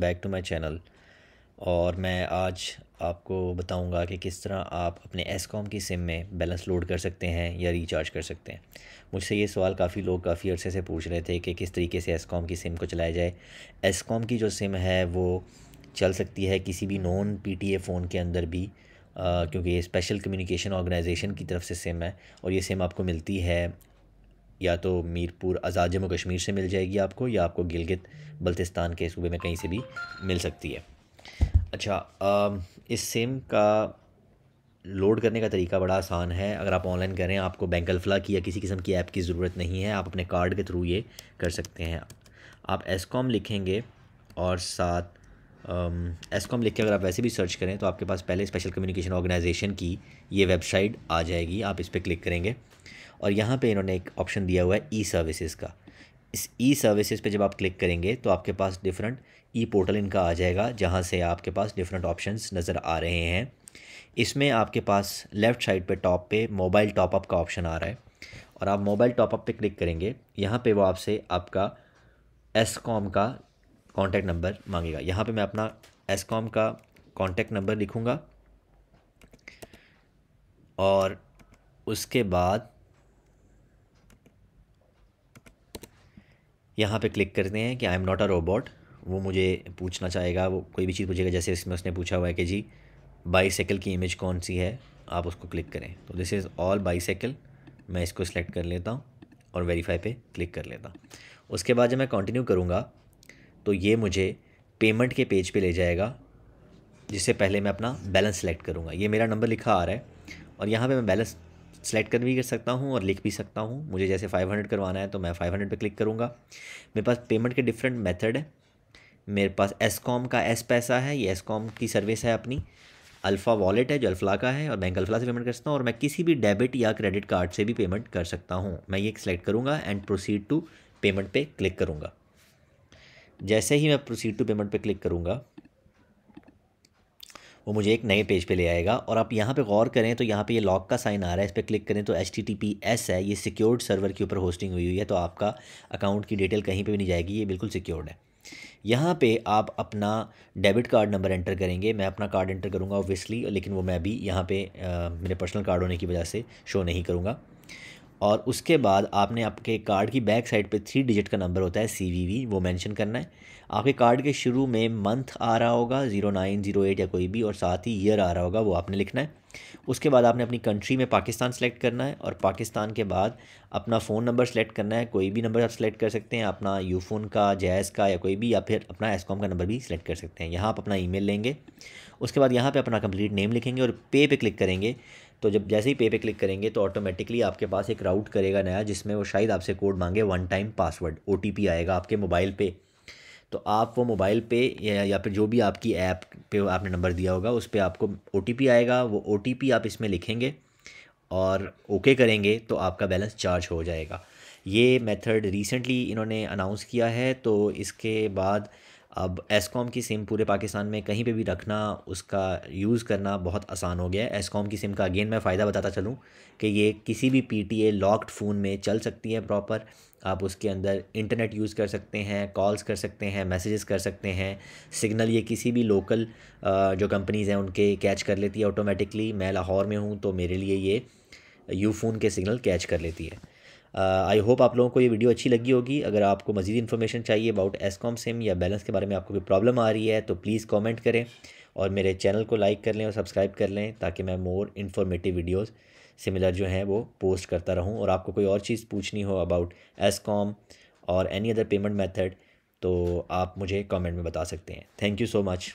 back to my channel और मैं आज आपको बताऊंगा कि किस तरह आप अपने एस कॉम की सिम में बैलेंस लोड कर सकते हैं या रिचार्ज कर सकते हैं मुझसे ये सवाल काफ़ी लोग काफ़ी अरसे से पूछ रहे थे कि किस तरीके से एस कॉम की सिम को चलाया जाए एस कॉम की जो सिम है वो चल सकती है किसी भी non P T A phone के अंदर भी आ, क्योंकि ये स्पेशल कम्युनिकेशन ऑर्गेनाइजेशन की तरफ से सिम है और ये सिम आपको मिलती है या तो मीरपुर आज़ाद जम्मू कश्मीर से मिल जाएगी आपको या आपको गिलगित बल्तिस्तान के सूबे में कहीं से भी मिल सकती है अच्छा आ, इस सिम का लोड करने का तरीका बड़ा आसान है अगर आप ऑनलाइन करें आपको बैंक अल्फला की या किसी किस्म की ऐप की ज़रूरत नहीं है आप अपने कार्ड के थ्रू ये कर सकते हैं आप एस कॉम लिखेंगे और साथ एस कॉम लिख के अगर आप वैसे भी सर्च करें तो आपके पास पहले स्पेशल कम्युनिकेशन ऑर्गेनाइजेशन की ये वेबसाइट आ जाएगी आप इस पर क्लिक करेंगे और यहाँ पे इन्होंने एक ऑप्शन दिया हुआ है ई सर्विसेज का इस ई सर्विसेज पे जब आप क्लिक करेंगे तो आपके पास डिफरेंट ई पोर्टल इनका आ जाएगा जहाँ से आपके पास डिफरेंट ऑप्शंस नज़र आ रहे हैं इसमें आपके पास लेफ़्ट साइड पे टॉप पे मोबाइल टॉपअप का ऑप्शन आ रहा है और आप मोबाइल टॉपअप पे क्लिक करेंगे यहाँ पे वो आपसे आपका एस कॉम का कॉन्टैक्ट नंबर मांगेगा यहाँ पे मैं अपना एस कॉम का कॉन्टैक्ट नंबर लिखूँगा और उसके बाद यहाँ पे क्लिक करते हैं कि I am not a robot वो मुझे पूछना चाहेगा वो कोई भी चीज़ पूछेगा जैसे इसमें उसने पूछा हुआ है कि जी बाईसाइकिल की इमेज कौन सी है आप उसको क्लिक करें तो दिस इज़ ऑल बाईसाइकिल मैं इसको सिलेक्ट कर लेता हूँ और वेरीफाई पे क्लिक कर लेता हूँ उसके बाद जब मैं कंटिन्यू करूँगा तो ये मुझे पेमेंट के पेज पे ले जाएगा जिससे पहले मैं अपना बैलेंस सेलेक्ट करूँगा ये मेरा नंबर लिखा आ रहा है और यहाँ पे मैं बैलेंस सेलेक्ट कर भी कर सकता हूँ और लिख भी सकता हूँ मुझे जैसे 500 करवाना है तो मैं 500 पे क्लिक करूँगा मेरे पास पेमेंट के डिफरेंट मेथड है मेरे पास एस कॉम का एस पैसा है ये एस कॉम की सर्विस है अपनी अल्फ़ा वॉलेट है जो अल्फला का है और बैंक अल्फला से पेमेंट कर सकता हूँ और मैं किसी भी डेबिट या क्रेडिट कार्ड से भी पेमेंट कर सकता हूँ मैं ये सिलेक्ट करूँगा एंड प्रोसीड टू पेमेंट पर क्लिक करूँगा जैसे ही मैं प्रोसीड टू पेमेंट पर क्लिक करूँगा वो मुझे एक नए पेज पे ले आएगा और आप यहाँ पे गौर करें तो यहाँ पे ये यह लॉक का साइन आ रहा है इस पर क्लिक करें तो एच है ये सिक्योर्ड सर्वर के ऊपर होस्टिंग हुई हुई है तो आपका अकाउंट की डिटेल कहीं पर भी नहीं जाएगी ये बिल्कुल सिक्योर्ड है यहाँ पे आप अपना डेबिट कार्ड नंबर एंटर करेंगे मैं अपना कार्ड एंटर करूँगा ऑब्वियसली लेकिन वो मैं भी यहाँ पर मेरे पर्सनल कार्ड होने की वजह से शो नहीं करूँगा और उसके बाद आपने आपके कार्ड की बैक साइड पे थ्री डिजिट का नंबर होता है सी वो मेंशन करना है आपके कार्ड के शुरू में मंथ आ रहा होगा ज़ीरो नाइन ज़ीरो एट या कोई भी और साथ ही ईयर आ रहा होगा वो आपने लिखना है उसके बाद आपने अपनी कंट्री में पाकिस्तान सेलेक्ट करना है और पाकिस्तान के बाद अपना फ़ोन नंबर सेलेक्ट करना है कोई भी नंबर आप सेलेक्ट कर सकते हैं अपना यूफोन का जैस का या कोई भी या फिर अपना एसकॉम का नंबर भी सिलेक्ट कर सकते हैं यहाँ आप अपना मेल लेंगे उसके बाद यहाँ पर अपना कम्प्लीट नेम लिखेंगे और पे पे क्लिक करेंगे तो जब जैसे ही पे पे क्लिक करेंगे तो ऑटोमेटिकली आपके पास एक राउट करेगा नया जिसमें वो शायद आपसे कोड मांगे वन टाइम पासवर्ड ओ आएगा आपके मोबाइल पे तो आप वो मोबाइल पे या, या फिर जो भी आपकी ऐप पे आपने नंबर दिया होगा उस पर आपको ओ आएगा वो ओ आप इसमें लिखेंगे और ओके करेंगे तो आपका बैलेंस चार्ज हो जाएगा ये मेथड रिसेंटली इन्होंने अनाउंस किया है तो इसके बाद अब एसकॉम की सिम पूरे पाकिस्तान में कहीं पे भी रखना उसका यूज़ करना बहुत आसान हो गया है एसकॉम की सिम का अगेन मैं फ़ायदा बताता चलूँ कि ये किसी भी पीटीए लॉक्ड फ़ोन में चल सकती है प्रॉपर आप उसके अंदर इंटरनेट यूज़ कर सकते हैं कॉल्स कर सकते हैं मैसेजेस कर सकते हैं सिग्नल ये किसी भी लोकल जो कंपनीज़ हैं उनके कैच कर लेती है ऑटोमेटिकली मैं लाहौर में हूँ तो मेरे लिए ये यू फ़ोन के सिग्नल कैच कर लेती है आई uh, होप आप लोगों को ये वीडियो अच्छी लगी होगी अगर आपको मज़ीद इन्फॉर्मेशन चाहिए अबाउट एसकॉम सिम या बैलेंस के बारे में आपको कोई प्रॉब्लम आ रही है तो प्लीज़ कॉमेंट करें और मेरे चैनल को लाइक कर लें और सब्सक्राइब कर लें ताकि मैं मोर इन्फॉर्मेटिव वीडियोज़ सिमिलर जो हैं वो पोस्ट करता रहूँ और आपको कोई और चीज़ पूछनी हो अबाउट एसकॉम और एनी अदर पेमेंट मेथड तो आप मुझे कमेंट में बता सकते हैं थैंक यू सो मच